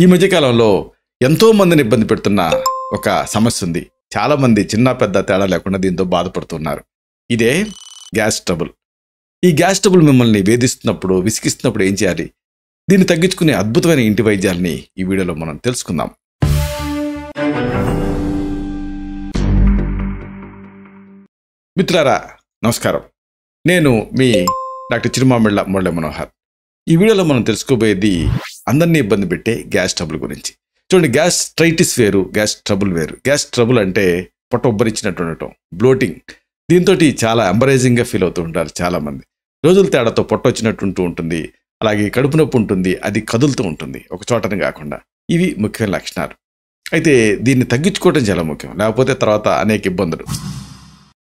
ఈ మధ్యకాలంలో ఎంతో మందిని ఇబ్బంది పెడుతున్న ఒక సమస్య ఉంది చాలామంది చిన్న పెద్ద తేడా లేకుండా దీంతో బాధపడుతున్నారు ఇదే గ్యాస్ ట్రబుల్ ఈ గ్యాస్ ట్రబుల్ మిమ్మల్ని వేధిస్తున్నప్పుడు విసిగిస్తున్నప్పుడు ఏం చేయాలి దీన్ని తగ్గించుకునే అద్భుతమైన ఇంటి వైద్యాల్ని ఈ వీడియోలో మనం తెలుసుకుందాం మిత్రారా నమస్కారం నేను మీ డాక్టర్ చిరుమామిళ్ళ మురళీ మనోహర్ ఈ వీడియోలో మనం తెలుసుకోబోయేది అందరినీ ఇబ్బంది పెట్టే గ్యాస్ ట్రబుల్ గురించి చూడండి గ్యాస్ స్ట్రైటిస్ వేరు గ్యాస్ ట్రబుల్ వేరు గ్యాస్ ట్రబుల్ అంటే పొట్ట ఉండటం బ్లోటింగ్ దీంతో చాలా ఎంబరేజింగ్గా ఫీల్ అవుతూ ఉంటారు చాలామంది రోజుల తేడాతో పొట్ట పొట్టొచ్చినట్టుంటూ ఉంటుంది అలాగే కడుపు నొప్పి ఉంటుంది అది కదులుతూ ఉంటుంది ఒక చోటని కాకుండా ఇవి ముఖ్యమైన లక్షణాలు అయితే దీన్ని తగ్గించుకోవడం చాలా ముఖ్యం లేకపోతే తర్వాత అనేక ఇబ్బందులు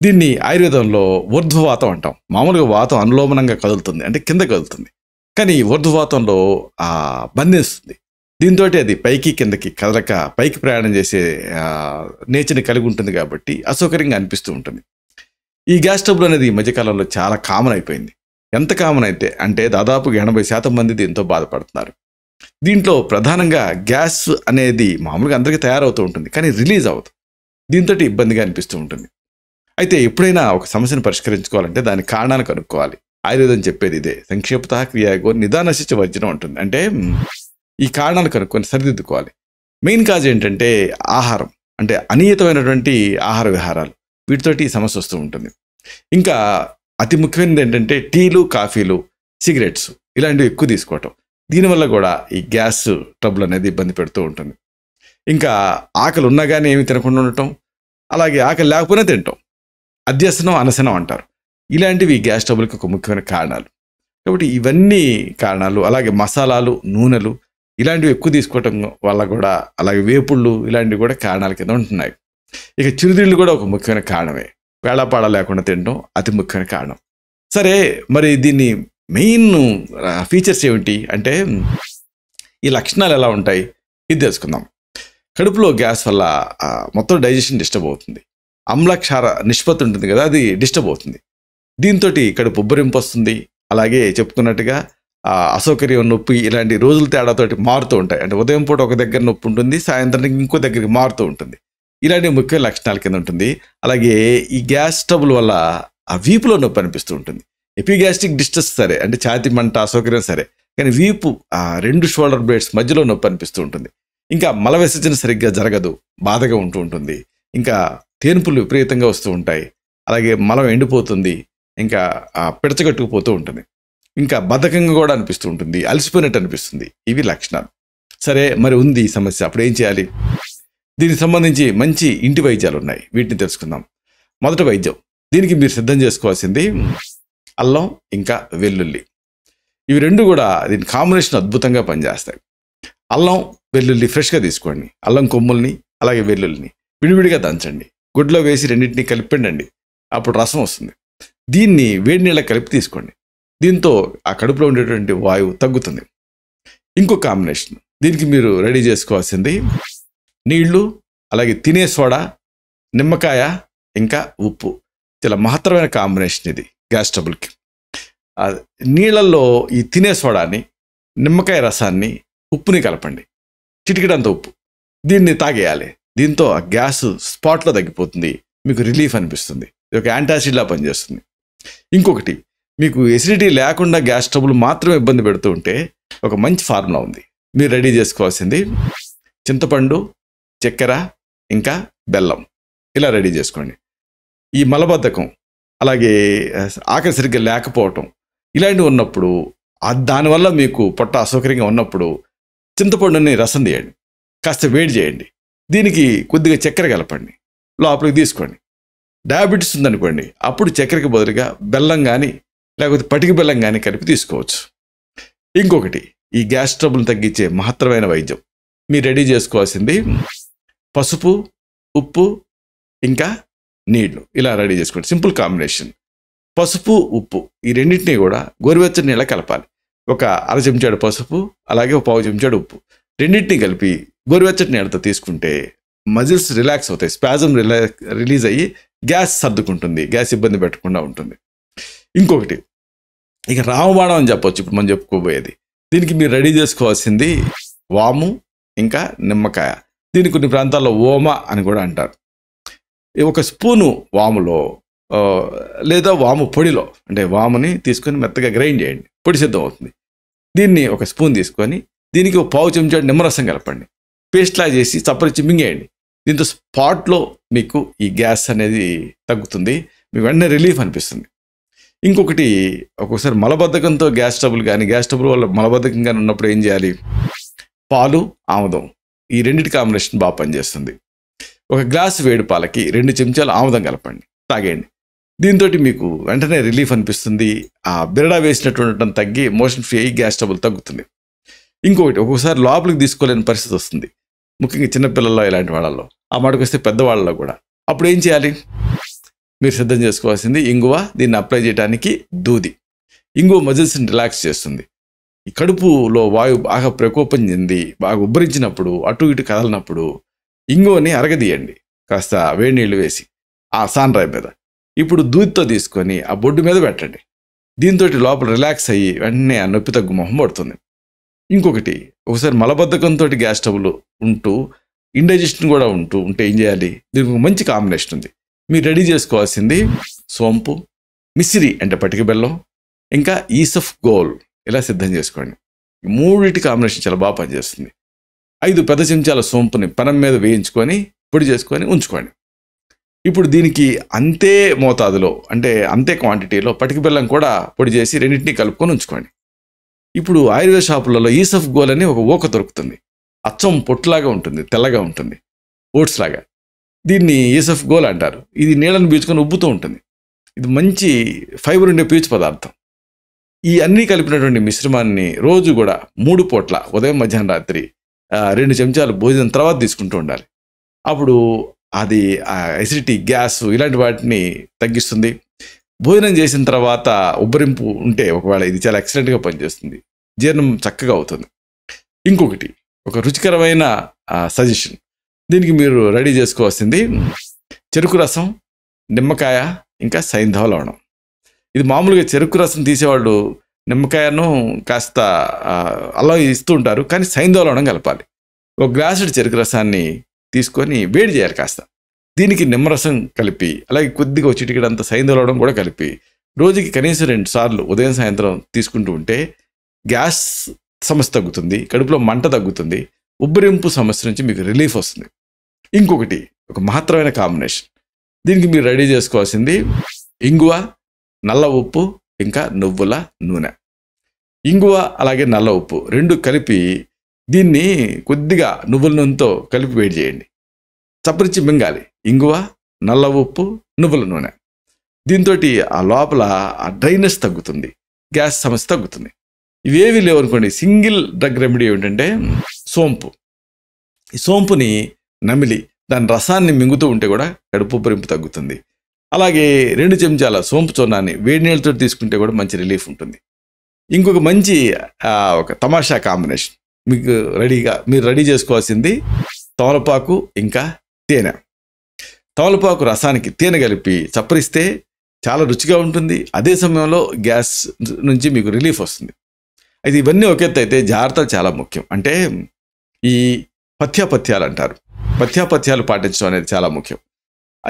దీన్ని ఆయుర్వేదంలో ఊర్ధ్వవాతం అంటాం మామూలుగా వాతం అనులోమనంగా కదులుతుంది అంటే కింద కదులుతుంది కానీ ఆ బంధిస్తుంది దీంతో అది పైకి కిందకి కదలక పైకి ప్రయాణం చేసే నేచర్ని కలిగి ఉంటుంది కాబట్టి అసౌకర్యంగా అనిపిస్తూ ఉంటుంది ఈ గ్యాస్ ట్రబుల్ అనేది ఈ మధ్యకాలంలో చాలా కామన్ అయిపోయింది ఎంత కామన్ అయితే అంటే దాదాపుగా ఎనభై శాతం మంది దీంతో బాధపడుతున్నారు దీంట్లో ప్రధానంగా గ్యాస్ అనేది మామూలుగా అందరికీ తయారవుతూ ఉంటుంది కానీ రిలీజ్ అవుతుంది దీంతో ఇబ్బందిగా అనిపిస్తూ ఉంటుంది అయితే ఎప్పుడైనా ఒక సమస్యను పరిష్కరించుకోవాలంటే దాని కారణాలు కనుక్కోవాలి ఆయుర్వేదం చెప్పేది ఇదే సంక్షేపత క్రియాగో నిదానశిచ వర్జనం ఉంటుంది అంటే ఈ కారణాలు కనుక్కొని సరిదిద్దుకోవాలి మెయిన్ కాజ్ ఏంటంటే ఆహారం అంటే అనియతమైనటువంటి ఆహార విహారాలు వీటితోటి ఈ సమస్య వస్తూ ఉంటుంది ఇంకా అతి ముఖ్యమైనది ఏంటంటే టీలు కాఫీలు సిగరెట్స్ ఇలాంటివి ఎక్కువ తీసుకోవటం దీనివల్ల కూడా ఈ గ్యాస్ ట్రబుల్ అనేది ఇబ్బంది పెడుతూ ఉంటుంది ఇంకా ఆకలి ఉన్నా కానీ ఏమి తినకుండా ఉండటం అలాగే ఆకలి లేకపోయినా తింటాం అధ్యసనం అనసనం అంటారు ఇలాంటివి గ్యాస్ ట్రబుల్కి ఒక ముఖ్యమైన కారణాలు కాబట్టి ఇవన్నీ కారణాలు అలాగే మసాలాలు నూనెలు ఇలాంటివి ఎక్కువ తీసుకోవటం వల్ల కూడా అలాగే వేపుళ్ళు ఇలాంటివి కూడా కారణాల కింద ఉంటున్నాయి ఇక చిరుదిళ్ళు కూడా ఒక ముఖ్యమైన కారణమే వేళాపాడ లేకుండా తినడం అతి ముఖ్యమైన కారణం సరే మరి దీన్ని మెయిన్ ఫీచర్స్ ఏమిటి అంటే ఈ లక్షణాలు ఎలా ఉంటాయి ఇది తెలుసుకుందాం కడుపులో గ్యాస్ వల్ల మొత్తం డైజెషన్ డిస్టర్బ్ అవుతుంది అమ్లక్షార నిష్పత్తి ఉంటుంది కదా అది డిస్టర్బ్ అవుతుంది దీంతో ఇక్కడ ఉబ్బరింపు వస్తుంది అలాగే చెప్పుకున్నట్టుగా అసౌకర్యం నొప్పి ఇలాంటి రోజుల తేడాతోటి మారుతూ ఉంటాయి అంటే ఉదయం పూట ఒక దగ్గర నొప్పి ఉంటుంది సాయంత్రానికి ఇంకో దగ్గరికి మారుతూ ఉంటుంది ఇలాంటి ముఖ్య లక్షణాల కింద ఉంటుంది అలాగే ఈ గ్యాస్ ట్రబుల్ వల్ల ఆ వీపులో నొప్పి అనిపిస్తూ ఉంటుంది ఎపిగ్యాస్టిక్ డిస్టర్స్ సరే అంటే ఛాతి మంట అసౌకర్యం సరే కానీ వీపు ఆ రెండు షోల్డర్ బ్లేడ్స్ మధ్యలో నొప్పి అనిపిస్తూ ఉంటుంది ఇంకా మల విసర్జన సరిగ్గా జరగదు బాధగా ఉంటూ ఉంటుంది ఇంకా తేనుపులు విపరీతంగా వస్తూ ఉంటాయి అలాగే మలం ఎండిపోతుంది ఇంకా పిడచగట్టుకుపోతూ ఉంటుంది ఇంకా బద్ధకంగా కూడా అనిపిస్తూ ఉంటుంది అలసిపోయినట్టు అనిపిస్తుంది ఇవి లక్షణాలు సరే మరి ఉంది ఈ సమస్య అప్పుడు ఏం చేయాలి దీనికి సంబంధించి మంచి ఇంటి వైద్యాలు ఉన్నాయి వీటిని తెలుసుకుందాం మొదటి వైద్యం దీనికి మీరు సిద్ధం చేసుకోవాల్సింది అల్లం ఇంకా వెల్లుల్లి ఇవి రెండు కూడా దీని కాంబినేషన్ అద్భుతంగా పనిచేస్తాయి అల్లం వెల్లుల్లి ఫ్రెష్గా తీసుకోండి అల్లం కొమ్ముల్ని అలాగే వెల్లుల్లిని విడివిడిగా దంచండి గుడ్లో వేసి రెండింటిని కలిపిండండి అప్పుడు రసం వస్తుంది దీన్ని వేడి నీళ్ళ కలిపి తీసుకోండి దీంతో ఆ కడుపులో ఉండేటువంటి వాయువు తగ్గుతుంది ఇంకో కాంబినేషన్ దీనికి మీరు రెడీ చేసుకోవాల్సింది నీళ్లు అలాగే తినే సోడా నిమ్మకాయ ఇంకా ఉప్పు చాలా మహత్తరమైన కాంబినేషన్ ఇది గ్యాస్ ట్రబుల్కి నీళ్ళల్లో ఈ తినే సోడాని నిమ్మకాయ రసాన్ని ఉప్పుని కలపండి చిటికిడంత ఉప్పు దీన్ని తాగేయాలి దీంతో ఆ గ్యాస్ స్పాట్లో తగ్గిపోతుంది మీకు రిలీఫ్ అనిపిస్తుంది ఇది ఒక యాంటాసిడ్లా పనిచేస్తుంది ఇంకొకటి మీకు ఎసిడిటీ లేకుండా గ్యాస్ ట్రబుల్ మాత్రమే ఇబ్బంది పెడుతూ ఉంటే ఒక మంచి ఫార్ములా ఉంది మీరు రెడీ చేసుకోవాల్సింది చింతపండు చక్కెర ఇంకా బెల్లం ఇలా రెడీ చేసుకోండి ఈ మలబద్ధకం అలాగే ఆకలి సరిగ్గా లేకపోవటం ఇలాంటివి ఉన్నప్పుడు దానివల్ల మీకు పొట్ట అసౌకర్యంగా ఉన్నప్పుడు చింతపండుని రసం తీయండి కాస్త వేడి చేయండి దీనికి కొద్దిగా చక్కెర కలపండి లోపలికి తీసుకోండి డయాబెటీస్ ఉందనుకోండి అప్పుడు చక్కెరకి బదులుగా బెల్లం కానీ లేకపోతే పటిక బెల్లం కానీ కలిపి తీసుకోవచ్చు ఇంకొకటి ఈ గ్యాస్ ట్రబుల్ని తగ్గించే మహత్తరమైన వైద్యం మీరు రెడీ చేసుకోవాల్సింది పసుపు ఉప్పు ఇంకా నీళ్లు ఇలా రెడీ చేసుకోండి సింపుల్ కాంబినేషన్ పసుపు ఉప్పు ఈ రెండింటినీ కూడా గోరువెచ్చని నీళ్ళ కలపాలి ఒక అర చెంచాడు పసుపు అలాగే ఒక పావు చెంచాడు ఉప్పు రెండింటిని కలిపి గోరువెచ్చటి నీళ్ళతో తీసుకుంటే మజిల్స్ రిలాక్స్ అవుతాయి స్పాజం రిలాక్ రిలీజ్ అయ్యి గ్యాస్ సర్దుకుంటుంది గ్యాస్ ఇబ్బంది పెట్టకుండా ఉంటుంది ఇంకొకటి ఇక రామబాణం అని చెప్పొచ్చు ఇప్పుడు మనం చెప్పుకోబోయేది దీనికి మీరు రెడీ చేసుకోవాల్సింది వాము ఇంకా నిమ్మకాయ దీన్ని కొన్ని ప్రాంతాల్లో ఓమ అని కూడా అంటారు ఒక స్పూను వాములో లేదా వాము పొడిలో అంటే వాముని తీసుకొని మెత్తగా గ్రైండ్ చేయండి పొడి సిద్ధం అవుతుంది దీన్ని ఒక స్పూన్ తీసుకొని దీనికి ఒక పావు చెంచాడు నిమ్మరసం కలపండి పేస్ట్లా చేసి చప్పరించి మింగేయండి దీంతో స్పాట్లో మీకు ఈ గ్యాస్ అనేది తగ్గుతుంది మీకు వెంటనే రిలీఫ్ అనిపిస్తుంది ఇంకొకటి ఒక్కొక్కసారి మలబద్ధకంతో గ్యాస్ ట్రబుల్ కానీ గ్యాస్ ట్రబుల్ వల్ల మలబద్ధకం కానీ ఉన్నప్పుడు ఏం చేయాలి పాలు ఆముదం ఈ రెండింటి కాంబినేషన్ బాగా పనిచేస్తుంది ఒక గ్లాస్ వేడి పాలకి రెండు చెంచాలు ఆముదం కలపండి తాగేయండి దీంతో మీకు వెంటనే రిలీఫ్ అనిపిస్తుంది ఆ బిరడా వేసినటువంటి తగ్గి మోషన్ ఫ్రీ అయ్యి గ్యాస్ ట్రబుల్ తగ్గుతుంది ఇంకొకటి ఒక్కొక్కసారి లోపలికి తీసుకోలేని పరిస్థితి వస్తుంది ముఖ్యంగా చిన్నపిల్లల్లో ఇలాంటి వాళ్ళల్లో ఆ మాటకు వస్తే పెద్దవాళ్ళలో కూడా అప్పుడు ఏం చేయాలి మీరు సిద్ధం చేసుకోవాల్సింది ఇంగువ దీన్ని అప్లై చేయడానికి దూది ఇంగువ మజిల్స్ని రిలాక్స్ చేస్తుంది ఈ కడుపులో వాయువు బాగా ప్రకోపం చెంది బాగా ఉబ్బరించినప్పుడు అటు ఇటు కదలినప్పుడు ఇంగువని అరగదీయండి కాస్త వేడి నీళ్ళు వేసి ఆ సాన్ రాయి మీద ఇప్పుడు దూదితో తీసుకొని ఆ బొడ్డు మీద పెట్టండి దీంతో లోపల రిలాక్స్ అయ్యి వెంటనే ఆ నొప్పి తగ్గు మొహం పడుతుంది ఇంకొకటి ఒకసారి మలబద్ధకంతో గ్యాస్ ట్రబుల్ ఉంటూ ఇండైజెషన్ కూడా ఉంటూ ఉంటే ఏం చేయాలి దీనికి మంచి కాంబినేషన్ ఉంది మీరు రెడీ చేసుకోవాల్సింది సోంపు మిసిరి అంటే పటిక బెల్లం ఇంకా ఈసఫ్ గోల్ ఇలా సిద్ధం చేసుకోండి మూడిటి కాంబినేషన్ చాలా బాగా పనిచేస్తుంది ఐదు పెద్ద చెంచాల సోంపుని పనం మీద వేయించుకొని పొడి చేసుకొని ఉంచుకోండి ఇప్పుడు దీనికి అంతే మోతాదులో అంటే అంతే క్వాంటిటీలో పటిక బెల్లం కూడా పొడి చేసి రెండింటినీ కలుపుకొని ఉంచుకోండి ఇప్పుడు ఆయుర్వేద షాపులలో ఈసఫ్ గోల్ అని ఒక ఓక దొరుకుతుంది అచ్చం పొట్టులాగా ఉంటుంది తెల్లగా ఉంటుంది ఓట్స్ లాగా దీన్ని ఈసఫ్ గోల్ అంటారు ఇది నీళ్ళని పీచుకొని ఉబ్బుతూ ఉంటుంది ఇది మంచి ఫైబర్ ఉండే పీచు పదార్థం ఈ అన్నీ కలిపినటువంటి మిశ్రమాన్ని రోజు కూడా మూడు పూట్ల ఉదయం మధ్యాహ్నం రాత్రి రెండు చెంచాలు భోజనం తర్వాత తీసుకుంటూ ఉండాలి అప్పుడు అది ఎసిడిటీ గ్యాస్ ఇలాంటి వాటిని తగ్గిస్తుంది భోజనం చేసిన తర్వాత ఉబ్బరింపు ఉంటే ఒకవేళ ఇది చాలా ఎక్సలెంట్గా పనిచేస్తుంది జీర్ణం చక్కగా అవుతుంది ఇంకొకటి ఒక రుచికరమైన సజెషన్ దీనికి మీరు రెడీ చేసుకోవాల్సింది చెరుకు రసం నిమ్మకాయ ఇంకా సైంధవ లవణం ఇది మామూలుగా చెరుకు రసం తీసేవాళ్ళు నిమ్మకాయను కాస్త అల్లం ఇస్తూ ఉంటారు కానీ సైంధవ లవణం కలపాలి ఒక గ్లాసుడు చెరుకు రసాన్ని తీసుకొని వేడి చేయాలి కాస్త దీనికి నిమ్మరసం కలిపి అలాగే కొద్దిగా చిటికెడంత సైంధవలవడం కూడా కలిపి రోజుకి కనీసం రెండు సార్లు ఉదయం సాయంత్రం తీసుకుంటూ ఉంటే గ్యాస్ సమస్య తగ్గుతుంది కడుపులో మంట తగ్గుతుంది ఉబ్బరింపు సమస్య నుంచి మీకు రిలీఫ్ వస్తుంది ఇంకొకటి ఒక మహత్తరమైన కాంబినేషన్ దీనికి మీరు రెడీ చేసుకోవాల్సింది ఇంగువ నల్ల ఉప్పు ఇంకా నువ్వుల నూనె ఇంగువ అలాగే నల్ల ఉప్పు రెండు కలిపి దీన్ని కొద్దిగా నువ్వుల నూనెతో కలిపి వేడి చేయండి చప్పరించి మింగాలి ఇంగువ నల్ల ఉప్పు నువ్వుల నూనె దీంతో ఆ లోపల ఆ డ్రైనెస్ తగ్గుతుంది గ్యాస్ సమస్య తగ్గుతుంది ఇవేవి లేవు అనుకోండి సింగిల్ డ్రగ్ రెమెడీ ఏమిటంటే సోంపు ఈ సోంపుని నమిలి దాని రసాన్ని మింగుతూ ఉంటే కూడా కడుపు పరింపు తగ్గుతుంది అలాగే రెండు చెంచాల సోంపు చూర్ణాన్ని వేడి నీళ్ళతో తీసుకుంటే కూడా మంచి రిలీఫ్ ఉంటుంది ఇంకొక మంచి ఒక తమాషా కాంబినేషన్ మీకు రెడీగా మీరు రెడీ చేసుకోవాల్సింది తోలపాకు ఇంకా తేనె తమలపాకు రసానికి తేనె కలిపి చప్పరిస్తే చాలా రుచిగా ఉంటుంది అదే సమయంలో గ్యాస్ నుంచి మీకు రిలీఫ్ వస్తుంది అయితే ఇవన్నీ అయితే జాగ్రత్తలు చాలా ముఖ్యం అంటే ఈ పథ్యాపథ్యాలు అంటారు పథ్యాపథ్యాలు పాటించడం అనేది చాలా ముఖ్యం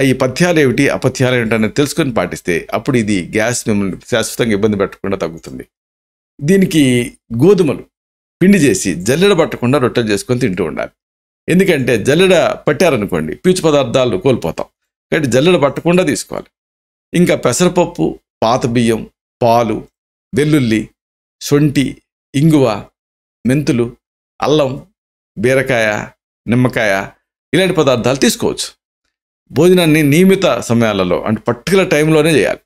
ఈ పథ్యాలు ఏమిటి అపథ్యాలు ఏమిటి అనేది తెలుసుకొని పాటిస్తే అప్పుడు ఇది గ్యాస్ మిమ్మల్ని శాశ్వతంగా ఇబ్బంది పెట్టకుండా తగ్గుతుంది దీనికి గోధుమలు పిండి చేసి జల్లెడ పట్టకుండా రొట్టెలు చేసుకొని తింటూ ఉండాలి ఎందుకంటే జల్లెడ పెట్టారనుకోండి పీచు పదార్థాలు కోల్పోతాం కాబట్టి జల్లెడ పట్టకుండా తీసుకోవాలి ఇంకా పెసరపప్పు పాత బియ్యం పాలు వెల్లుల్లి శొంటి ఇంగువ మెంతులు అల్లం బీరకాయ నిమ్మకాయ ఇలాంటి పదార్థాలు తీసుకోవచ్చు భోజనాన్ని నియమిత సమయాలలో అంటే పర్టికులర్ టైంలోనే చేయాలి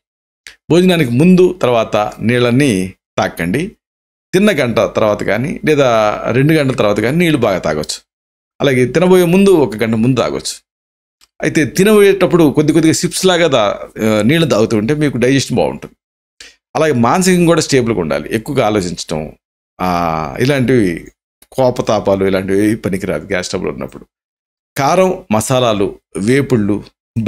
భోజనానికి ముందు తర్వాత నీళ్ళని తాకండి తిన్న గంట తర్వాత కానీ లేదా రెండు గంటల తర్వాత కానీ నీళ్ళు బాగా తాగొచ్చు అలాగే తినబోయే ముందు ఒక గంట ముందు తాగొచ్చు అయితే తినబోయేటప్పుడు కొద్ది కొద్దిగా సిప్స్ లాగా దా నీళ్ళు తాగుతూ ఉంటే మీకు డైజెషన్ బాగుంటుంది అలాగే మానసికంగా కూడా స్టేబుల్గా ఉండాలి ఎక్కువగా ఆలోచించడం ఇలాంటివి కోపతాపాలు ఇలాంటివి పనికిరాదు గ్యాస్ ట్రబుల్ ఉన్నప్పుడు కారం మసాలాలు వేపుళ్ళు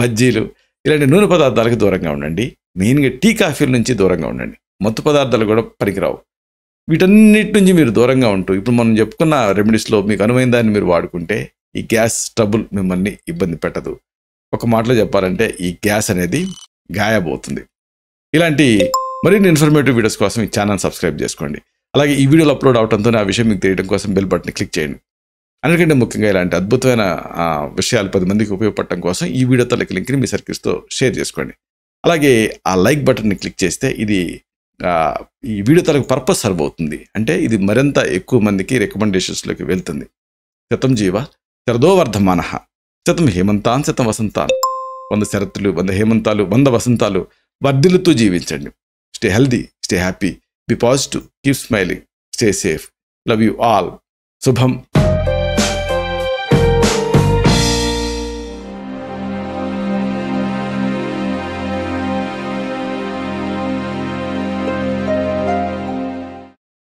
బజ్జీలు ఇలాంటి నూనె పదార్థాలకు దూరంగా ఉండండి మెయిన్గా టీ కాఫీల నుంచి దూరంగా ఉండండి మత్తు పదార్థాలు కూడా పనికిరావు వీటన్నిటి నుంచి మీరు దూరంగా ఉంటూ ఇప్పుడు మనం చెప్పుకున్న రెమెడీస్లో మీకు అనువైన దాన్ని మీరు వాడుకుంటే ఈ గ్యాస్ ట్రబుల్ మిమ్మల్ని ఇబ్బంది పెట్టదు ఒక మాటలో చెప్పాలంటే ఈ గ్యాస్ అనేది గాయబోతుంది ఇలాంటి మరిన్ని ఇన్ఫర్మేటివ్ వీడియోస్ కోసం ఈ ఛానల్ సబ్స్క్రైబ్ చేసుకోండి అలాగే ఈ వీడియోలు అప్లోడ్ అవడంతో ఆ విషయం మీకు తెలియడం కోసం బెల్ బటన్ క్లిక్ చేయండి అందుకంటే ముఖ్యంగా ఇలాంటి అద్భుతమైన విషయాలు పది మందికి ఉపయోగపడటం కోసం ఈ వీడియో తలకి లింక్ని మీ సర్కిల్స్తో షేర్ చేసుకోండి అలాగే ఆ లైక్ బటన్ని క్లిక్ చేస్తే ఇది ఈ వీడియో తనకు పర్పస్ సర్వ్ అవుతుంది అంటే ఇది మరింత ఎక్కువ మందికి రికమెండేషన్స్లోకి వెళ్తుంది శతం జీవ శరదోవర్ధమాన శతం హేమంతాన్ శతం వసంతాన్ వంద శరత్తులు వంద హేమంతాలు వంద వసంతాలు వర్ధిల్లుతూ జీవించండి stay healthy stay happy be positive keep smiling stay safe love you all శుభం